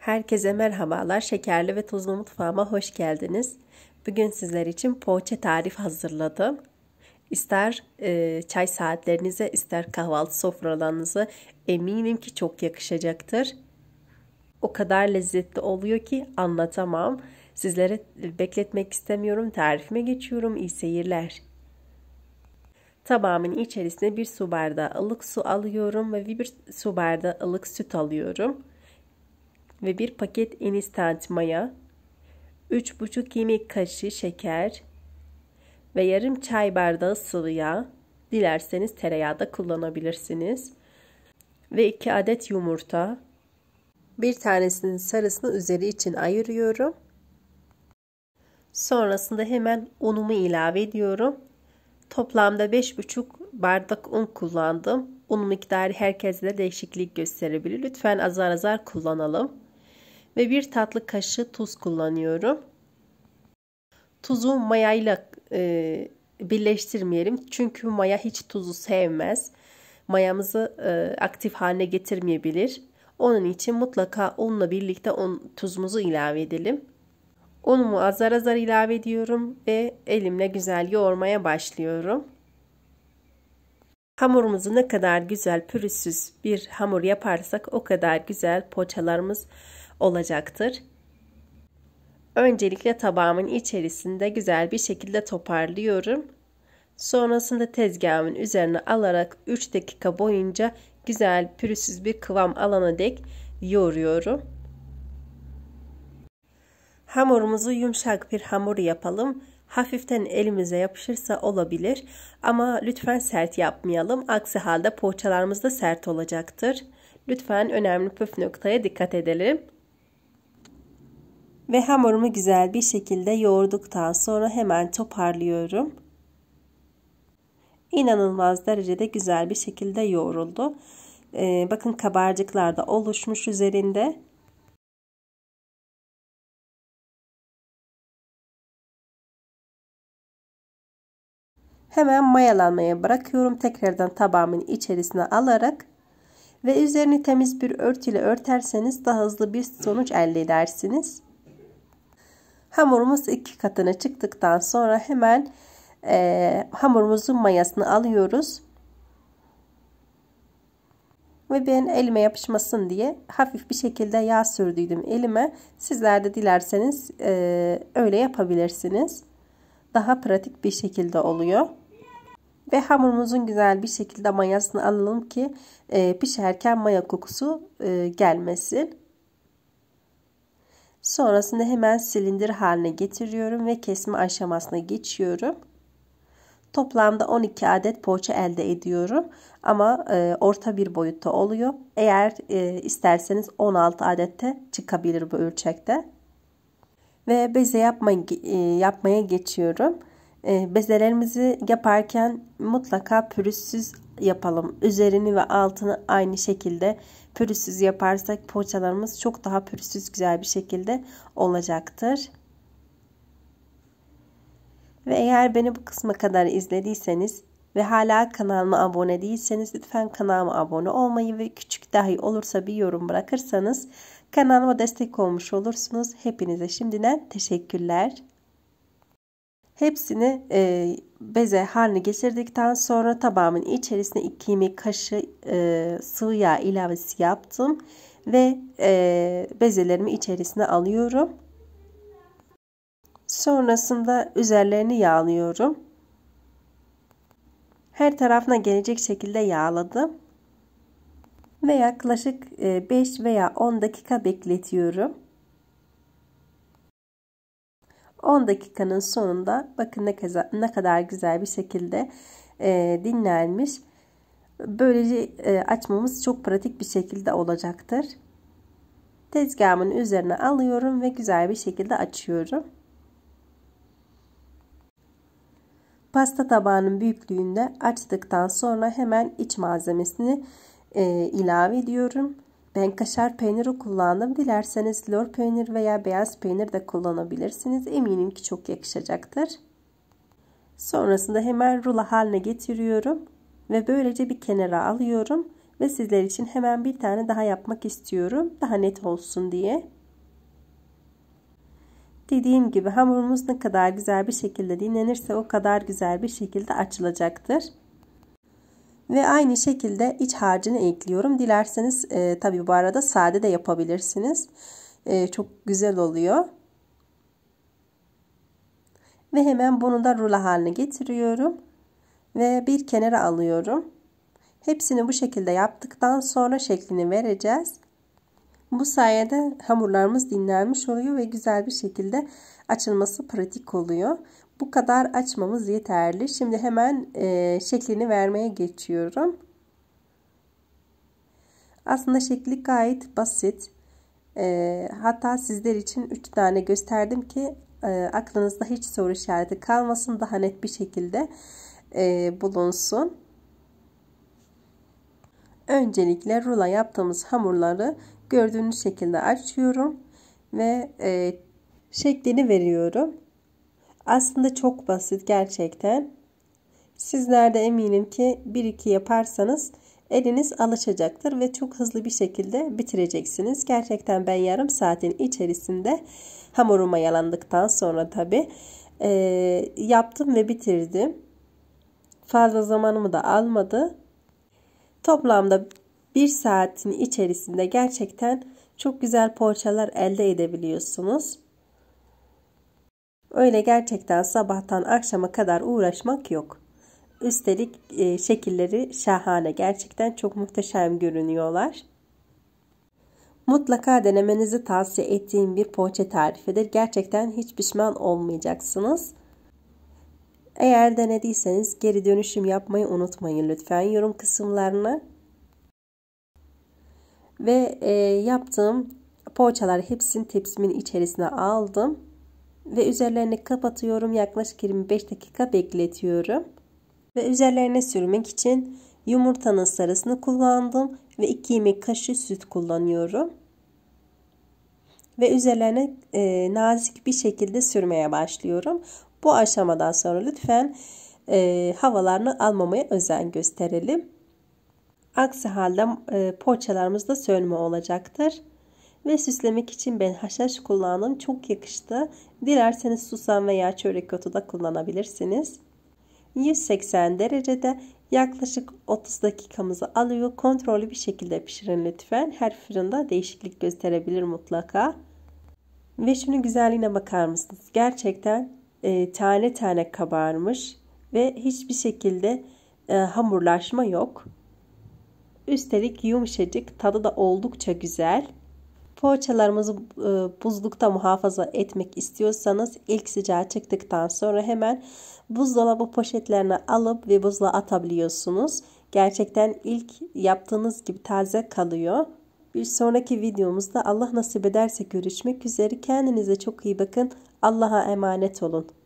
Herkese merhabalar. Şekerli ve tuzlu mutfağıma hoş geldiniz. Bugün sizler için poğaça tarif hazırladım. İster e, çay saatlerinize, ister kahvaltı sofralarınıza eminim ki çok yakışacaktır. O kadar lezzetli oluyor ki anlatamam. Sizlere e, bekletmek istemiyorum. Tarifime geçiyorum. İyi seyirler. Tabağımın içerisine bir su bardağı ılık su alıyorum ve bir su bardağı ılık süt alıyorum ve bir paket instant maya, 3,5 yemek kaşığı şeker ve yarım çay bardağı sıvı yağ. Dilerseniz tereyağı da kullanabilirsiniz. Ve 2 adet yumurta. Bir tanesinin sarısını üzeri için ayırıyorum. Sonrasında hemen unumu ilave ediyorum. Toplamda 5,5 bardak un kullandım. Un miktarı herkeste değişiklik gösterebilir. Lütfen azar azar kullanalım ve bir tatlı kaşığı tuz kullanıyorum. Tuzu mayayla e, birleştirmeyelim. Çünkü maya hiç tuzu sevmez. Mayamızı e, aktif haline getirmeyebilir. Onun için mutlaka unla birlikte un, tuzumuzu ilave edelim. Unumu azar azar ilave ediyorum ve elimle güzel yoğurmaya başlıyorum. Hamurumuzu ne kadar güzel pürüzsüz bir hamur yaparsak o kadar güzel poğaçalarımız olacaktır. Öncelikle tabağımın içerisinde güzel bir şekilde toparlıyorum. Sonrasında tezgahımın üzerine alarak 3 dakika boyunca güzel pürüzsüz bir kıvam alana dek yoğuruyorum. Hamurumuzu yumuşak bir hamur yapalım. Hafiften elimize yapışırsa olabilir ama lütfen sert yapmayalım. Aksi halde poğaçalarımız da sert olacaktır. Lütfen önemli püf noktaya dikkat edelim. Ve hamurumu güzel bir şekilde yoğurduktan sonra hemen toparlıyorum. İnanılmaz derecede güzel bir şekilde yoğruldu. Ee, bakın kabarcıklar da oluşmuş üzerinde. Hemen mayalanmaya bırakıyorum. Tekrardan tabağımın içerisine alarak ve üzerini temiz bir örtüyle örterseniz daha hızlı bir sonuç elde edersiniz. Hamurumuz iki katına çıktıktan sonra hemen e, hamurumuzun mayasını alıyoruz. Ve ben elime yapışmasın diye hafif bir şekilde yağ sürdüydüm elime. Sizler de dilerseniz e, öyle yapabilirsiniz. Daha pratik bir şekilde oluyor. Ve hamurumuzun güzel bir şekilde mayasını alalım ki e, pişerken maya kokusu e, gelmesin. Sonrasında hemen silindir haline getiriyorum ve kesme aşamasına geçiyorum. Toplamda 12 adet poğaça elde ediyorum ama e, orta bir boyutta oluyor. Eğer e, isterseniz 16 adette çıkabilir bu ölçekte. Ve beze yapma, e, yapmaya geçiyorum. E, bezelerimizi yaparken mutlaka pürüzsüz yapalım. Üzerini ve altını aynı şekilde pürüzsüz yaparsak poğaçalarımız çok daha pürüzsüz güzel bir şekilde olacaktır. Ve eğer beni bu kısma kadar izlediyseniz ve hala kanalıma abone değilseniz lütfen kanalıma abone olmayı ve küçük dahi olursa bir yorum bırakırsanız kanalıma destek olmuş olursunuz. Hepinize şimdiden teşekkürler. Hepsini e, beze haline getirdikten sonra tabağımın içerisine 2 yemek kaşığı e, sıvı yağ ilavesi yaptım. Ve e, bezelerimi içerisine alıyorum. Sonrasında üzerlerini yağlıyorum. Her tarafına gelecek şekilde yağladım. Ve yaklaşık 5 e, veya 10 dakika bekletiyorum. 10 dakikanın sonunda bakın ne, kaza, ne kadar güzel bir şekilde e, dinlenmiş. Böylece e, açmamız çok pratik bir şekilde olacaktır. Tezgahımın üzerine alıyorum ve güzel bir şekilde açıyorum. Pasta tabağının büyüklüğünde açtıktan sonra hemen iç malzemesini e, ilave ediyorum. Ben kaşar peyniri kullandım. Dilerseniz lor peynir veya beyaz peynir de kullanabilirsiniz. Eminim ki çok yakışacaktır. Sonrasında hemen rula haline getiriyorum. Ve böylece bir kenara alıyorum. Ve sizler için hemen bir tane daha yapmak istiyorum. Daha net olsun diye. Dediğim gibi hamurumuz ne kadar güzel bir şekilde dinlenirse o kadar güzel bir şekilde açılacaktır. Ve aynı şekilde iç harcını ekliyorum. Dilerseniz e, tabii bu arada sade de yapabilirsiniz. E, çok güzel oluyor. Ve hemen bunu da rula haline getiriyorum. Ve bir kenara alıyorum. Hepsini bu şekilde yaptıktan sonra şeklini vereceğiz. Bu sayede hamurlarımız dinlenmiş oluyor ve güzel bir şekilde açılması pratik oluyor. Bu kadar açmamız yeterli. Şimdi hemen e, şeklini vermeye geçiyorum. Aslında şekli gayet basit. E, hatta sizler için 3 tane gösterdim ki e, aklınızda hiç soru işareti kalmasın. Daha net bir şekilde e, bulunsun. Öncelikle rula yaptığımız hamurları gördüğünüz şekilde açıyorum ve e, şeklini veriyorum. Aslında çok basit gerçekten. Sizler de eminim ki bir iki yaparsanız eliniz alışacaktır ve çok hızlı bir şekilde bitireceksiniz. Gerçekten ben yarım saatin içerisinde hamuruma yalandıktan sonra tabi e, yaptım ve bitirdim. Fazla zamanımı da almadı. Toplamda bir saatin içerisinde gerçekten çok güzel poğaçalar elde edebiliyorsunuz. Öyle gerçekten sabahtan akşama kadar uğraşmak yok. Üstelik e, şekilleri şahane. Gerçekten çok muhteşem görünüyorlar. Mutlaka denemenizi tavsiye ettiğim bir poğaça tarifidir. Gerçekten hiç pişman olmayacaksınız. Eğer denediyseniz geri dönüşüm yapmayı unutmayın lütfen yorum kısımlarına. Ve e, yaptığım poğaçalar hepsini tepsimin içerisine aldım ve üzerlerini kapatıyorum. Yaklaşık 25 dakika bekletiyorum. Ve üzerlerine sürmek için yumurtanın sarısını kullandım ve 2 yemek kaşığı süt kullanıyorum. Ve üzerlerine e, nazik bir şekilde sürmeye başlıyorum. Bu aşamadan sonra lütfen e, havalarını almamaya özen gösterelim. Aksi halde e, poğaçalarımızda sönme olacaktır ve süslemek için ben haşhaş kullandım. Çok yakıştı. Dilerseniz susam veya çörek otu da kullanabilirsiniz. 180 derecede yaklaşık 30 dakikamızı alıyor. Kontrollü bir şekilde pişirin lütfen. Her fırında değişiklik gösterebilir mutlaka. Ve şunu güzelliğine bakar mısınız? Gerçekten e, tane tane kabarmış ve hiçbir şekilde e, hamurlaşma yok. Üstelik yumuşacık, tadı da oldukça güzel. Poğaçalarımızı e, buzlukta muhafaza etmek istiyorsanız ilk sıcağı çıktıktan sonra hemen buzdolabı poşetlerine alıp ve buzla atabiliyorsunuz. Gerçekten ilk yaptığınız gibi taze kalıyor. Bir sonraki videomuzda Allah nasip ederse görüşmek üzere. Kendinize çok iyi bakın. Allah'a emanet olun.